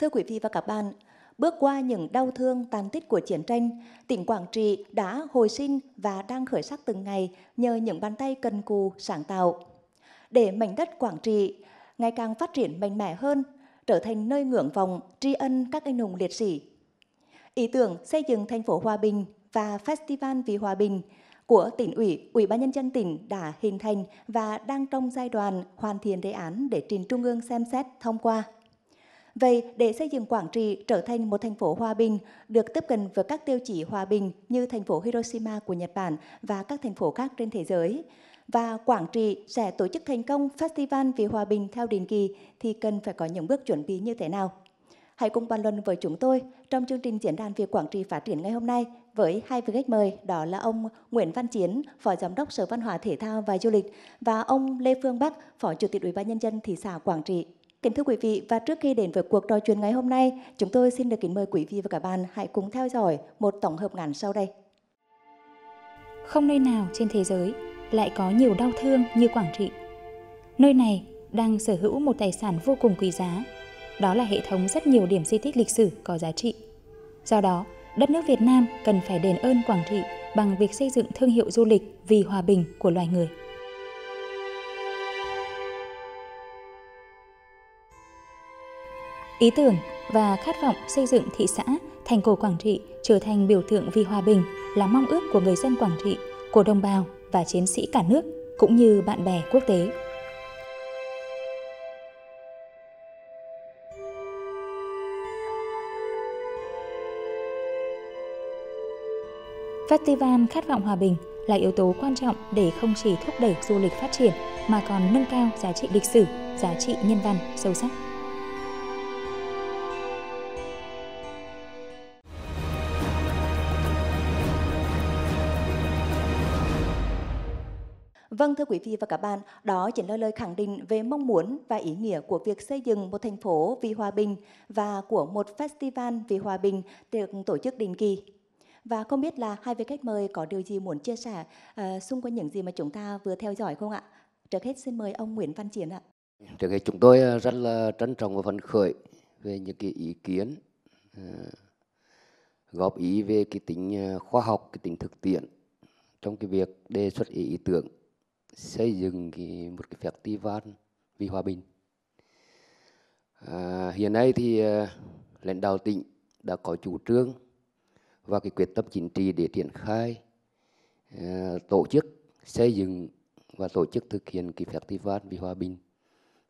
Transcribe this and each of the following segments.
Thưa quý vị và các bạn, bước qua những đau thương tàn tích của chiến tranh, tỉnh Quảng Trị đã hồi sinh và đang khởi sắc từng ngày nhờ những bàn tay cần cù, sáng tạo. Để mảnh đất Quảng Trị ngày càng phát triển mạnh mẽ hơn, trở thành nơi ngưỡng vọng tri ân các anh hùng liệt sĩ. Ý tưởng xây dựng thành phố Hòa Bình và Festival vì Hòa Bình của tỉnh ủy, ủy ban nhân dân tỉnh đã hình thành và đang trong giai đoạn hoàn thiện đề án để trình trung ương xem xét thông qua. Vậy, để xây dựng Quảng Trị trở thành một thành phố hòa bình, được tiếp cận với các tiêu chí hòa bình như thành phố Hiroshima của Nhật Bản và các thành phố khác trên thế giới, và Quảng Trị sẽ tổ chức thành công Festival vì Hòa bình theo định kỳ thì cần phải có những bước chuẩn bị như thế nào? Hãy cùng bàn luận với chúng tôi trong chương trình Diễn đàn về Quảng Trị phát triển ngày hôm nay với hai vị khách mời đó là ông Nguyễn Văn Chiến, Phó Giám đốc Sở Văn hóa Thể thao và Du lịch và ông Lê Phương Bắc, Phó Chủ tịch Ủy ban nhân dân thị xã Quảng Trị. Kính thưa quý vị và trước khi đến với cuộc trò chuyện ngày hôm nay, chúng tôi xin được kính mời quý vị và các bạn hãy cùng theo dõi một tổng hợp ngắn sau đây. Không nơi nào trên thế giới lại có nhiều đau thương như Quảng Trị. Nơi này đang sở hữu một tài sản vô cùng quý giá, đó là hệ thống rất nhiều điểm di tích lịch sử có giá trị. Do đó, đất nước Việt Nam cần phải đền ơn Quảng Trị bằng việc xây dựng thương hiệu du lịch vì hòa bình của loài người. Ý tưởng và khát vọng xây dựng thị xã, thành cổ Quảng Trị trở thành biểu tượng vì hòa bình là mong ước của người dân Quảng Trị, của đồng bào và chiến sĩ cả nước cũng như bạn bè quốc tế. Festival Khát vọng Hòa bình là yếu tố quan trọng để không chỉ thúc đẩy du lịch phát triển mà còn nâng cao giá trị lịch sử, giá trị nhân văn sâu sắc. Vâng thưa quý vị và các bạn, đó chính là lời khẳng định về mong muốn và ý nghĩa của việc xây dựng một thành phố vì hòa bình và của một festival vì hòa bình được tổ chức định kỳ. Và không biết là hai vị khách mời có điều gì muốn chia sẻ uh, xung quanh những gì mà chúng ta vừa theo dõi không ạ? Trước hết xin mời ông Nguyễn Văn Chiến ạ. Trước hết chúng tôi ờ, rất là trân trọng và phấn khởi về những cái ý kiến uh, góp ý về cái tính khoa học, cái tính thực tiễn trong cái việc đề xuất ý, ý tưởng xây dựng cái, một cái festival vì hòa bình. À, hiện nay thì à, lãnh đạo tỉnh đã có chủ trương và cái quyết tâm chính trị để triển khai à, tổ chức xây dựng và tổ chức thực hiện cái festival vì hòa bình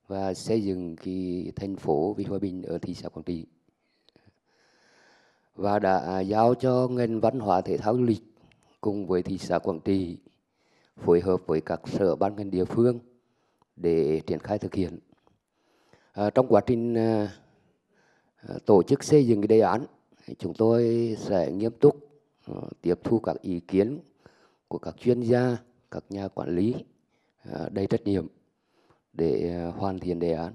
và xây dựng cái thành phố vì hòa bình ở thị xã Quảng Trị và đã giao cho ngành văn hóa thể thao du lịch cùng với thị xã Quảng Trị phối hợp với các sở ban ngành địa phương để triển khai thực hiện. À, trong quá trình à, à, tổ chức xây dựng cái đề án, chúng tôi sẽ nghiêm túc à, tiếp thu các ý kiến của các chuyên gia, các nhà quản lý à, đầy trách nhiệm để à, hoàn thiện đề án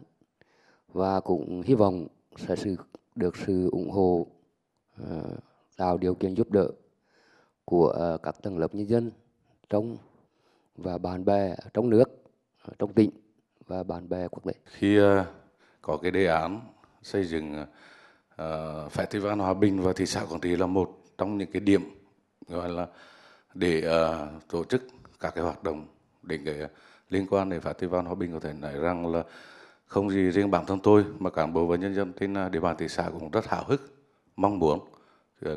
và cũng hy vọng sẽ sự, được sự ủng hộ à, tạo điều kiện giúp đỡ của à, các tầng lớp nhân dân trong và bạn bè trong nước, trong tỉnh và bạn bè quốc tế. Khi ờ, có cái đề án xây dựng uh, Festival Hòa Bình và thị xã Quảng Trị là một trong những cái điểm gọi là để uh, tổ chức các cái hoạt động để cái liên quan đến Festival Hòa Bình có thể nói rằng là không gì riêng bản thân tôi mà cán bộ và nhân dân trên địa bàn thị xã cũng rất hào hức mong muốn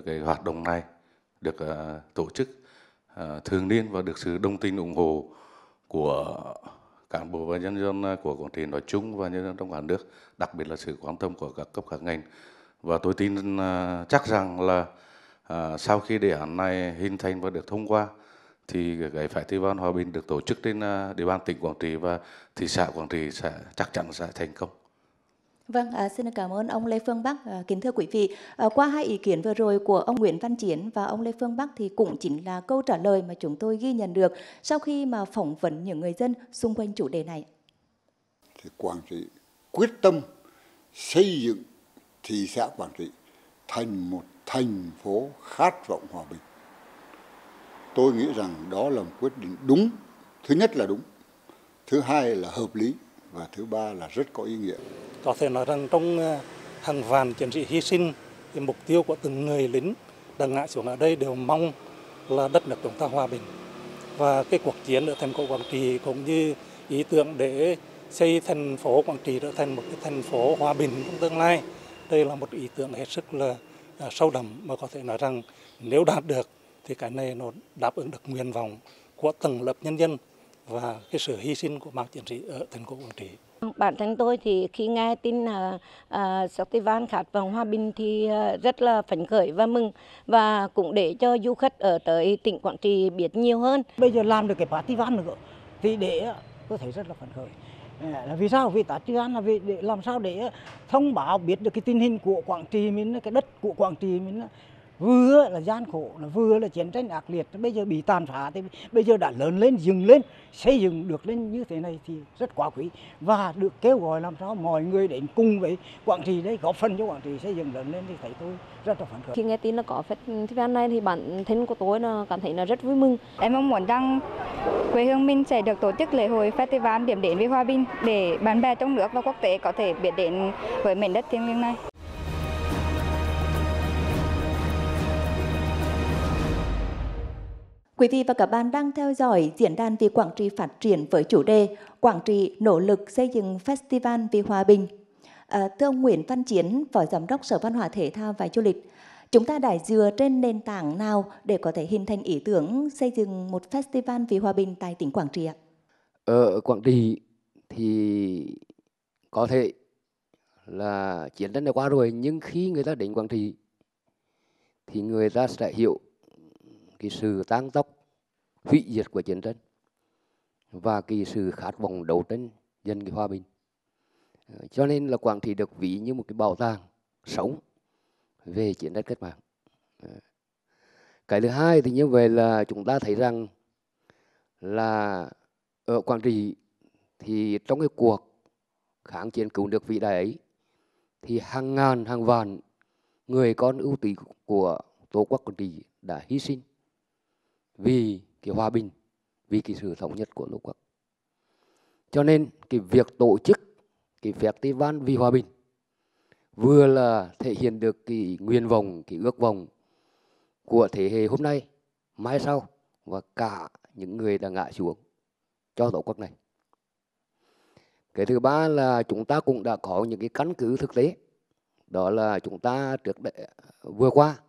cái hoạt động này được uh, tổ chức Ờ, thường niên và được sự đồng tình ủng hộ của cán bộ và nhân dân ờ, của Quảng Trị nói chung và nhân dân trong cả nước, đặc biệt là sự quan tâm của các cấp các ngành. Và tôi tin ờ, chắc rằng là sau khi đề án này hình thành và được thông qua thì cái phải thi festival hòa bình được tổ chức trên địa bàn tỉnh Quảng Trị và thị xã Quảng Trị sẽ chắc chắn sẽ thành công. Vâng, à, xin cảm ơn ông Lê Phương Bắc. À, kính thưa quý vị, à, qua hai ý kiến vừa rồi của ông Nguyễn Văn Chiến và ông Lê Phương Bắc thì cũng chính là câu trả lời mà chúng tôi ghi nhận được sau khi mà phỏng vấn những người dân xung quanh chủ đề này. Thì Quảng Trị quyết tâm xây dựng thị xã Quảng Trị thành một thành phố khát vọng hòa bình. Tôi nghĩ rằng đó là một quyết định đúng. Thứ nhất là đúng. Thứ hai là hợp lý và thứ ba là rất có ý nghĩa. Có thể nói rằng trong ờ, hàng vạn chiến sĩ hy sinh thì mục tiêu của từng người lính đã ngã xuống ở đây đều mong là đất nước chúng ta hòa bình và cái cuộc chiến ở thành phố Quảng Trị cũng như ý tưởng để xây thành phố Quảng Trị trở thành một cái thành phố hòa bình trong tương lai. Đây là một ý tưởng hết sức là à, sâu đậm mà có thể nói rằng nếu đạt được thì cái này nó đáp ứng được nguyện vọng của tầng lớp nhân dân và cái sự hy sinh của các chiến sĩ ở thành phố Quảng Trị. Bản thân tôi thì khi nghe tin là uh, Festival Khát vọng Hòa Bình thì à, rất là phấn khởi và mừng và cũng để cho du khách ở tới tỉnh Quảng Trị biết nhiều hơn. Bây giờ làm được cái festival nữa thì để à, tôi thấy rất là phấn khởi. Là vì sao? Vì tá an là vì để làm sao để thông báo biết được cái tình hình của Quảng Trị mình, cái đất của Quảng Trị mình vừa là gian khổ là vừa là chiến tranh ác liệt bây giờ bị tàn phá thì bây giờ đã lớn lên dừng lên xây dựng được lên như thế này thì rất quá quý và được kêu gọi làm sao mọi người đến cùng với quảng trị đấy góp phần cho quảng trị xây dựng lớn lên thì thấy tôi rất là phấn khởi khi nghe tin là có festival này thì bản thân của tôi là cảm thấy là rất vui mừng em mong muốn rằng quê hương mình sẽ được tổ chức lễ hội festival điểm đến với hòa bình để bạn bè trong nước và quốc tế có thể biết đến với mảnh đất thiêng liêng này Quý vị và các bạn đang theo dõi diễn đàn vì Quảng Trị phát triển với chủ đề Quảng Trị nỗ lực xây dựng Festival vì Hòa Bình. À, thưa ông Nguyễn Văn Chiến, Phó Giám đốc Sở Văn hóa Thể thao và Du lịch, chúng ta đã dựa trên nền tảng nào để có thể hình thành ý tưởng xây dựng một Festival vì Hòa Bình tại tỉnh Quảng Trị ạ? Ở ờ, Quảng Trị thì có thể là chiến tranh đã qua rồi nhưng khi người ta đến Quảng Trị thì người ta sẽ hiểu cái sự tăng tốc hủy diệt của chiến tranh và cái sự khát vọng đấu tranh dân cái hòa bình ờ, cho nên là quảng trị được ví như một cái bảo tàng sống về chiến tranh cách mạng ờ, cái thứ hai thì như vậy là chúng ta thấy rằng là ở quảng trị thì trong cái cuộc kháng chiến cứu nước vĩ đại ấy thì hàng ngàn hàng vạn người con ưu tú của tổ quốc quảng trị đã hy sinh vì cái hòa bình vì cái sự thống nhất của tổ quốc cho nên cái việc tổ chức cái festival vì hòa bình vừa là thể hiện được cái nguyên vọng cái ước vọng của thế hệ hôm nay mai sau và cả những người đã ngã xuống cho tổ quốc này cái thứ ba là chúng ta cũng đã có những cái căn cứ thực tế đó là chúng ta trước đây, vừa qua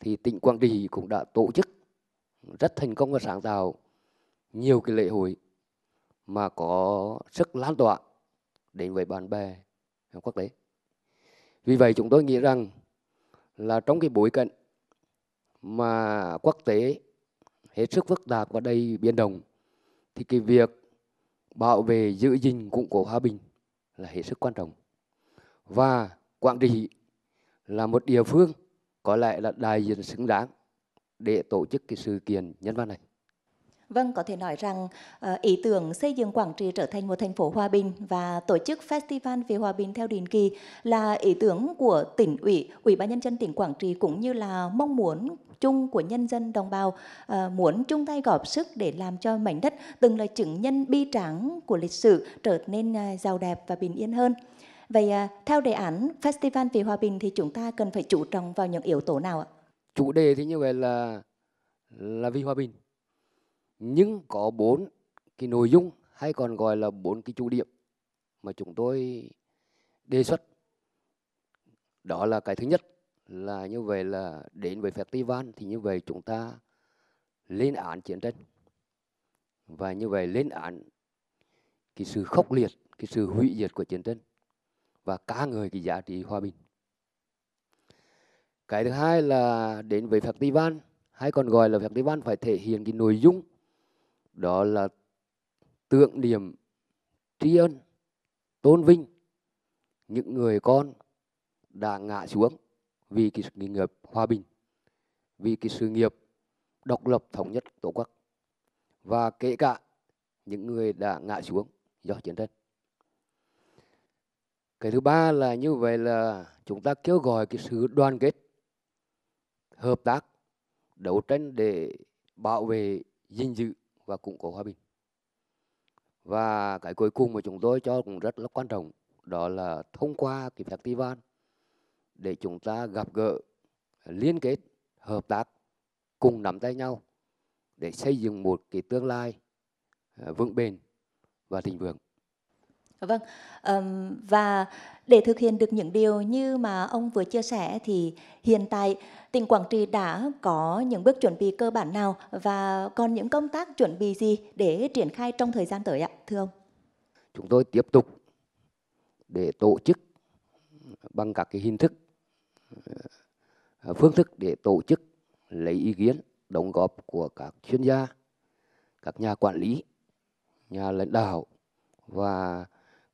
thì tỉnh Quảng Trị cũng đã tổ chức rất thành công và sáng tạo nhiều cái lễ hội mà có sức lan tỏa đến với bạn bè quốc tế. Vì vậy chúng tôi nghĩ rằng là trong cái bối cảnh mà quốc tế hết sức phức tạp và đầy biến động thì cái việc bảo vệ giữ gìn củng cố hòa bình là hết sức quan trọng. Và Quảng Trị là một địa phương có lẽ là đại diện xứng đáng để tổ chức cái sự kiện nhân văn này. Vâng, có thể nói rằng ờ, ý tưởng xây dựng Quảng Trị trở thành một thành phố hòa bình và tổ chức Festival về Hòa bình theo định kỳ là ý tưởng của tỉnh ủy, ủy ban nhân dân tỉnh Quảng Trị cũng như là mong muốn chung của nhân dân đồng bào ờ, muốn chung tay góp sức để làm cho mảnh đất từng là chứng nhân bi tráng của lịch sử trở nên ờ, giàu đẹp và bình yên hơn. Vậy theo đề án Festival vì Hòa bình thì chúng ta cần phải chú trọng vào những yếu tố nào ạ? chủ đề thì như vậy là là vì hòa bình nhưng có bốn cái nội dung hay còn gọi là bốn cái chủ điểm mà chúng tôi đề xuất đó là cái thứ nhất là như vậy là đến với festival thì như vậy chúng ta lên án chiến tranh và như vậy lên án cái sự khốc liệt cái sự hủy diệt của chiến tranh và ca người cái giá trị hòa bình cái thứ hai là đến với festival hay còn gọi là festival phải thể hiện cái nội dung đó là tượng niệm tri ân tôn vinh những người con đã ngã xuống vì cái sự nghiệp hòa bình vì cái sự nghiệp độc lập thống nhất tổ quốc và kể cả những người đã ngã xuống do chiến tranh cái thứ ba là như vậy là chúng ta kêu gọi cái sự đoàn kết hợp tác đấu tranh để bảo vệ dinh dự và củng cố hòa bình và cái cuối cùng mà chúng tôi cho cũng rất là quan trọng đó là thông qua cái festival để chúng ta gặp gỡ liên kết hợp tác cùng nắm tay nhau để xây dựng một cái tương lai à, vững bền và thịnh vượng Dạ vâng, và để thực hiện được những điều như mà ông vừa chia sẻ thì hiện tại tỉnh Quảng Trị đã có những bước chuẩn bị cơ bản nào và còn những công tác chuẩn bị gì để triển khai trong thời gian tới ạ, thưa ông? Chúng tôi tiếp tục để tổ chức bằng các cái hình thức, ờ, phương thức để tổ chức lấy ý kiến, đóng góp của các chuyên gia, các nhà quản lý, nhà lãnh đạo và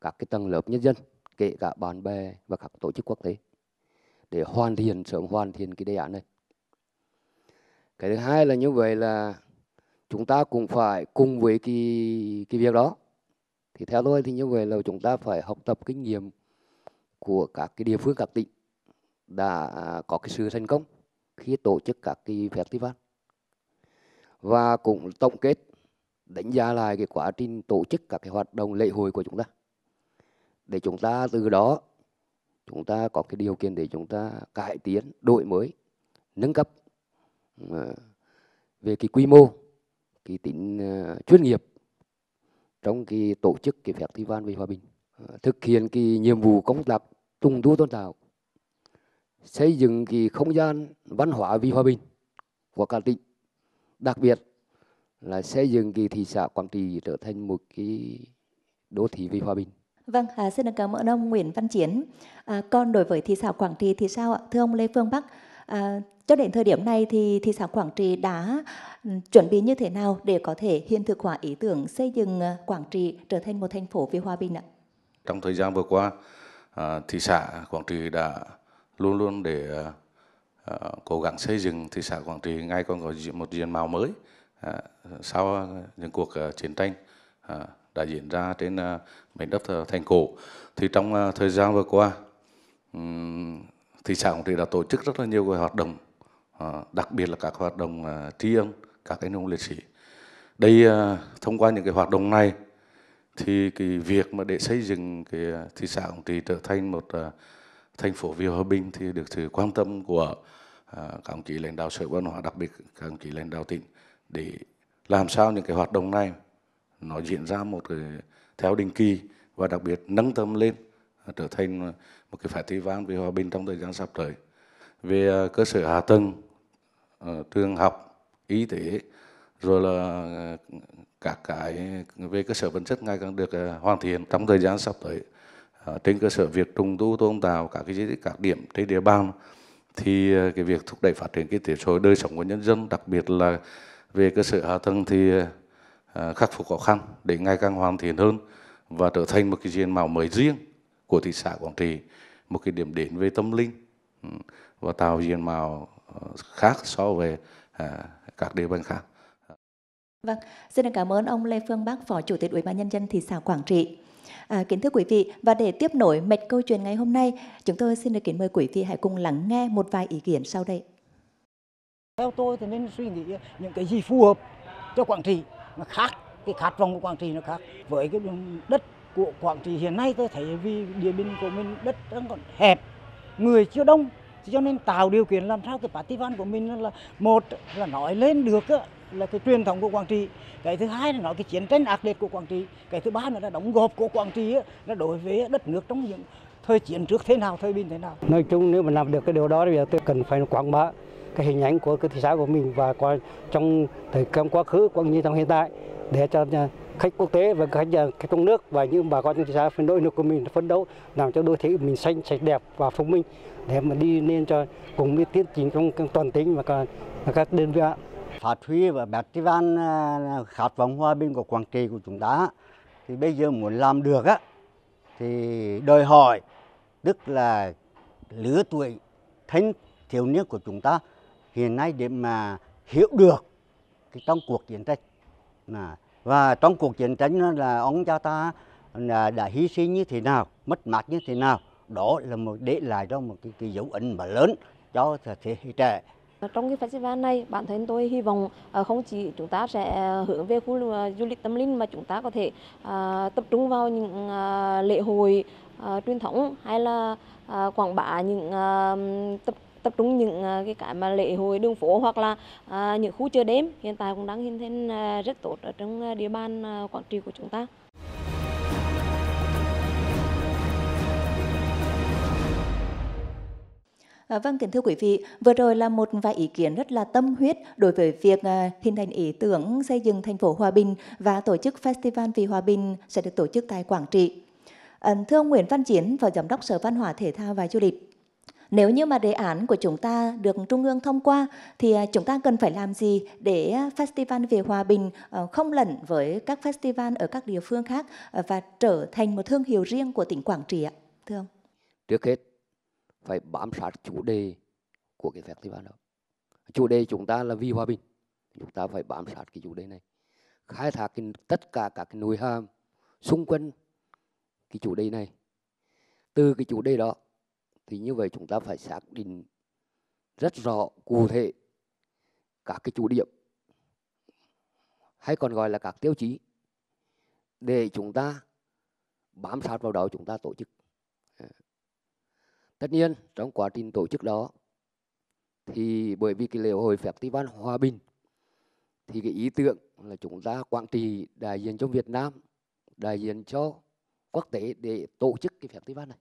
các cái tầng lớp nhân dân, kể cả bạn bè và các tổ chức quốc tế để hoàn thiện sớm hoàn thiện cái đề án này. Cái thứ hai là như vậy là chúng ta cũng phải cùng với cái cái việc đó thì theo tôi thì như vậy là chúng ta phải học tập kinh nghiệm của các cái địa phương các tỉnh đã có cái sự thành công khi tổ chức các cái festival và cũng tổng kết đánh giá lại cái quá trình tổ chức các cái hoạt động lễ hội của chúng ta để chúng ta từ đó chúng ta có cái điều kiện để chúng ta cải tiến đổi mới nâng cấp ờ, về cái quy mô cái tính ờ, chuyên nghiệp trong cái tổ chức cái festival vì hòa bình ờ, thực hiện cái nhiệm vụ công tác trùng tu tôn tạo xây dựng cái không gian văn hóa vì hòa bình của cả tỉnh đặc biệt là xây dựng cái thị xã quảng trị trở thành một cái đô thị vì hòa bình Vâng, à, xin được cảm ơn ông Nguyễn Văn Chiến. À, còn đối với thị xã Quảng Trị thì sao ạ? Thưa ông Lê Phương Bắc, à, cho đến thời điểm này thì thị xã Quảng Trị đã ừ, chuẩn bị như thế nào để có thể hiện thực hóa ý tưởng xây dựng à, Quảng Trị trở thành một thành phố vì hòa bình ạ? Trong thời gian vừa qua, à, thị xã Quảng Trị đã luôn luôn để à, à, cố gắng xây dựng thị xã Quảng Trị ngay còn có một diện mạo mới à, sau những cuộc à, chiến tranh. À, đã diễn ra trên ờ, mảnh đất thành cổ. Thì trong ờ, thời gian vừa qua, thị xã Hồng Trị đã tổ chức rất là nhiều hoạt động, ờ, đặc biệt là các hoạt động tri ân các anh hùng liệt sĩ. Đây thông qua những cái hoạt động này thì cái việc mà để xây dựng cái thị xã Hồng Trị trở thành một thành phố vì hòa bình thì được sự quan tâm của các ông chí lãnh đạo sở văn hóa đặc biệt các ông chí lãnh đạo tỉnh để làm sao những cái hoạt động này nó diễn ra một cái theo định kỳ và đặc biệt nâng tầm lên à, trở thành một cái festival về hòa bình trong thời gian sắp tới về à, cơ sở hạ tầng à, trường học y tế rồi là các cái về cơ sở vật chất ngày càng được hoàn thiện trong thời gian sắp tới trên cơ sở việc trùng tu tôn tạo các cái di các điểm trên địa bàn thì cái việc thúc đẩy phát triển kinh tế xã hội đời sống của nhân dân đặc biệt là về cơ sở hạ tầng thì Ờ, khắc phục khó khăn để ngày càng hoàn thiện hơn và trở thành một cái diện mạo mới riêng của thị xã Quảng Trị, một cái điểm đến về tâm linh ừ, và tạo diện mạo ờ, khác so với à, các địa bàn khác. Vâng, xin cảm ơn ông Lê Phương Bắc, Phó Chủ tịch Ủy ban Nhân dân thị xã Quảng Trị. À, kính thưa quý vị, và để tiếp nối mệt câu chuyện ngày hôm nay, chúng tôi xin được kính mời quý vị hãy cùng lắng nghe một vài ý kiến sau đây. Theo tôi thì nên suy nghĩ những cái gì phù hợp cho Quảng Trị nó khác cái khát vọng của quảng trị nó khác với cái đất của quảng trị hiện nay tôi thấy vì địa biên của mình đất đang còn hẹp người chưa đông cho nên tạo điều kiện làm sao cái festival của mình là một là nói lên được là cái truyền thống của Quảng Trị, cái thứ hai là nói cái chiến tranh ác liệt của Quảng Trị, cái thứ ba nữa là đóng góp của Quảng Trị là đối với đất nước trong những thời chiến trước thế nào, thời bình thế nào. Nói chung nếu mà làm được cái điều đó thì tôi cần phải quảng bá cái hình ảnh của cái thị xã của mình và qua trong thời gian quá khứ cũng như trong hiện tại để cho à, khách quốc tế và khách, à, khách trong nước và những bà con trong thị xã phấn đấu của mình phấn đấu làm cho đô thị mình xanh sạch đẹp và phong minh để mà đi lên cho cùng với tiến trình trong toàn tỉnh và các đơn vị ạ phát huy và festival à, khát vọng hòa bình của Quảng Trị của chúng ta thì bây giờ muốn làm được á thì đòi hỏi tức là lứa tuổi thanh thiếu niên của chúng ta hiện nay để mà hiểu được cái trong cuộc chiến tranh là và trong cuộc chiến tranh đó là ông cha ta là đã hy sinh như thế nào mất mát như thế nào đó là một để lại cho một cái, cái dấu ấn mà lớn cho thế hệ trẻ trong cái festival này, bản thân tôi hy vọng ờ, không chỉ chúng ta sẽ ờ, hướng về khu ờ, du lịch tâm linh mà chúng ta có thể tập trung vào những lễ hội truyền thống hay là quảng bá những tập tập trung những ờ, cái cái mà lễ hội đường phố hoặc là ờ, những khu chợ đêm hiện tại cũng đang hình thành ờ, rất tốt ở trong địa bàn Quảng Trị của chúng ta. À, vâng kính thưa quý vị, vừa rồi là một vài ý kiến rất là tâm huyết đối với việc à, hình thành ý tưởng xây dựng thành phố Hòa Bình và tổ chức Festival vì Hòa Bình sẽ được tổ chức tại Quảng Trị. À, thưa ông Nguyễn Văn Chiến, Phó Giám đốc Sở Văn hóa Thể thao và Du lịch, nếu như mà đề án của chúng ta được Trung ương thông qua thì à, chúng ta cần phải làm gì để festival về hòa bình ờ, không lẫn với các festival ở các địa phương khác ờ, và trở thành một thương hiệu riêng của tỉnh Quảng Trị ạ? Thưa ông. Trước hết phải bám sát chủ đề của cái festival đó. Chủ đề chúng ta là vì hòa bình. Chúng ta phải bám sát cái chủ đề này. Khai thác cái, tất cả các cái nội hàm xung quanh cái chủ đề này từ cái chủ đề đó thì như vậy chúng ta phải xác định rất rõ cụ thể các cái chủ điểm hay còn gọi là các tiêu chí để chúng ta bám sát vào đó chúng ta tổ chức tất nhiên trong quá trình tổ chức đó thì bởi vì cái lễ hội văn hòa bình thì cái ý tưởng là chúng ta quản trị đại diện cho Việt Nam đại diện cho quốc tế để tổ chức cái văn này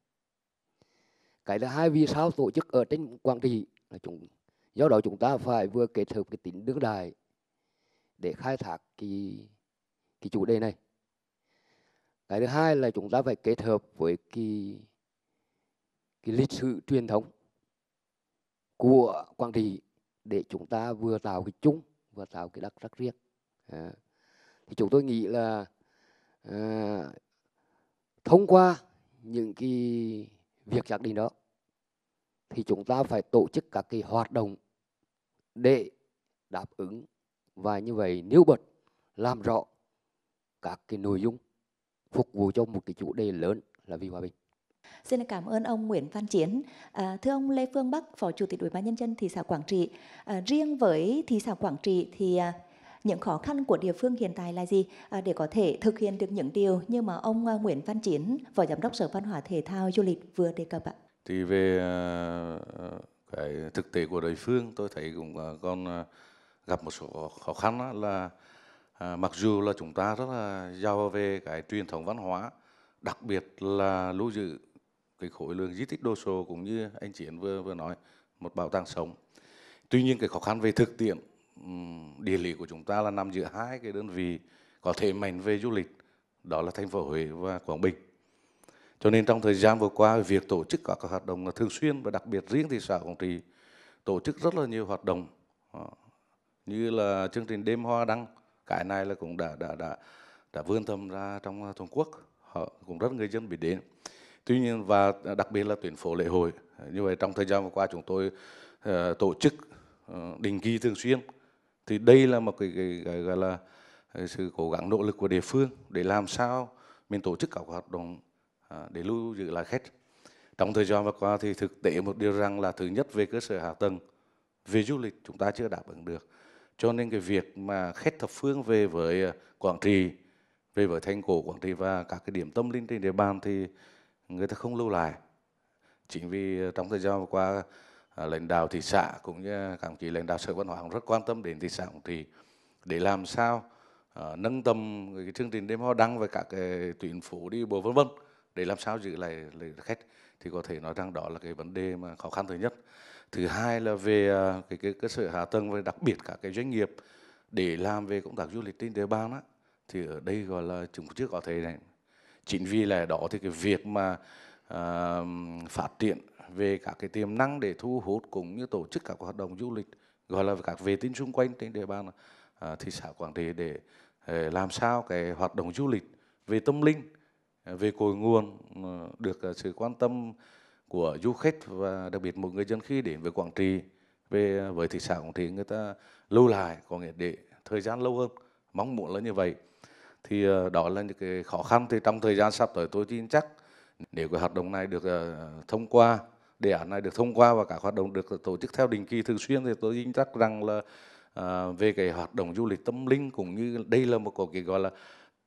cái thứ hai vì sao tổ chức ở trên quản trị là chúng do đó chúng ta phải vừa kết hợp cái tính đương đại để khai thác cái cái chủ đề này cái thứ hai là chúng ta phải kết hợp với cái cái lịch sử truyền thống của quản trị để chúng ta vừa tạo cái chung vừa tạo cái đặc sắc riêng à. thì chúng tôi nghĩ là à, thông qua những cái việc xác định đó thì chúng ta phải tổ chức các cái hoạt động để đáp ứng và như vậy nếu bật làm rõ các cái nội dung phục vụ cho một cái chủ đề lớn là vì hòa bình. Xin cảm ơn ông Nguyễn Văn Chiến. À, thưa ông Lê Phương Bắc, Phó Chủ tịch Ủy ban Nhân dân thị xã Quảng Trị. À, riêng với thị xã Quảng Trị thì à, những khó khăn của địa phương hiện tại là gì à, để có thể thực hiện được những điều như mà ông à, Nguyễn Văn Chiến, Phó Giám đốc Sở Văn hóa Thể thao Du lịch vừa đề cập ạ? thì về ờ, ờ, cái thực tế của đối phương tôi thấy cũng ờ, còn gặp một số khó khăn là mặc dù là chúng ta rất là giàu về cái truyền thống văn hóa đặc biệt là lưu giữ cái khối lượng di tích đô sộ cũng như anh Chiến vừa vừa nói một bảo tàng sống tuy nhiên cái khó khăn về thực tiễn địa lý của chúng ta là nằm giữa hai cái đơn vị có thể mạnh về du lịch đó là thành phố Huế và Quảng Bình cho nên trong thời gian vừa qua, việc tổ chức các hoạt động là thường xuyên và đặc biệt riêng thị xã Quảng Trị tổ chức rất là nhiều hoạt động ờ, như là chương trình đêm hoa đăng cái này là cũng đã đã đã đã vươn tầm ra trong ờ, toàn quốc họ cũng rất người dân biết đến tuy nhiên và đặc biệt là tuyển phố lễ hội như vậy trong thời gian vừa qua chúng tôi uh, tổ chức uh, định kỳ thường xuyên thì đây là một cái, cái, cái gọi là sự cố gắng nỗ lực của địa phương để làm sao mình tổ chức các hoạt động À, để lưu giữ lại khách. Trong thời gian vừa qua thì thực tế một điều rằng là thứ nhất về cơ sở hạ tầng, về du lịch chúng ta chưa đáp ứng được. Cho nên cái việc mà khách thập phương về với à, Quảng Trị, về với Thanh Cổ Quảng Trị và các cái điểm tâm linh trên địa bàn thì người ta không lưu lại. Chính vì à, trong thời gian vừa qua lãnh đạo thị xã cũng như các đồng chí lãnh đạo sở văn hóa cũng rất quan tâm đến thị xã Quảng Trị để làm sao nâng tầm cái chương trình đêm hoa đăng và các cái tuyến phố đi bộ vân vân để làm sao giữ lại, lại khách thì có thể nói rằng đó là cái vấn đề mà khó khăn thứ nhất thứ hai là về à, cái, cái cơ sở hạ tầng và đặc biệt cả cái doanh nghiệp để làm về công tác du lịch trên địa bàn á, thì ở đây gọi là chúng chưa có thể này chính vì là đó thì cái việc mà à, phát triển về các cái tiềm năng để thu hút cũng như tổ chức các hoạt động du lịch gọi là các vệ tinh xung quanh trên địa bàn à, thị xã Quảng Trị để, để à, làm sao cái hoạt động du lịch về tâm linh về cội nguồn ờ, được ờ, sự quan tâm của du khách và đặc biệt một người dân khi đến với Quảng Trị về ờ, với thị xã Quảng Trị người ta lưu lại có nghĩa để thời gian lâu hơn mong muốn là như vậy thì đó là những cái khó khăn thì trong thời gian sắp tới tôi tin chắc nếu cái hoạt động này được thông qua đề án này được thông qua và các hoạt động được tổ chức theo định kỳ thường xuyên thì tôi tin chắc rằng là về cái hoạt động du lịch tâm linh cũng như đây là một cái gọi là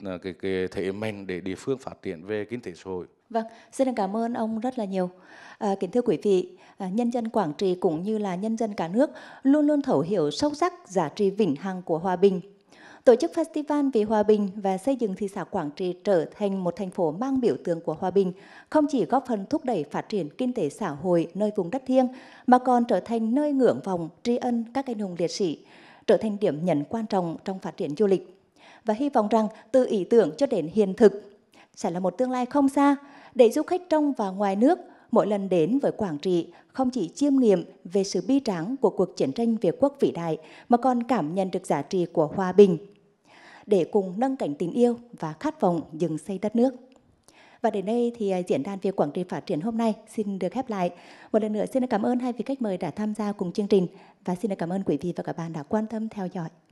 Ờ, cái, cái thế mạnh để địa phương phát triển về kinh tế xã hội. Vâng, xin cảm ơn ông rất là nhiều. À, kính thưa quý vị, à, nhân dân Quảng Trị cũng như là nhân dân cả nước luôn luôn thấu hiểu sâu sắc giá trị vĩnh hằng của hòa bình. Tổ chức Festival vì Hòa bình và xây dựng thị xã Quảng Trị trở thành một thành phố mang biểu tượng của hòa bình, không chỉ góp phần thúc đẩy phát triển kinh tế xã hội nơi vùng đất thiêng, mà còn trở thành nơi ngưỡng vòng tri ân các anh hùng liệt sĩ, trở thành điểm nhấn quan trọng trong phát triển du lịch và hy vọng rằng từ ý tưởng cho đến hiện thực sẽ là một tương lai không xa để du khách trong và ngoài nước mỗi lần đến với Quảng Trị không chỉ chiêm nghiệm về sự bi tráng của cuộc chiến tranh Việt Quốc vĩ đại mà còn cảm nhận được giá trị của hòa bình để cùng nâng cảnh tình yêu và khát vọng dựng xây đất nước. Và đến đây thì à, diễn đàn về Quảng Trị phát triển hôm nay xin được khép lại. Một lần nữa xin cảm ơn hai vị khách mời đã tham gia cùng chương trình và xin cảm ơn quý vị và các bạn đã quan tâm theo dõi.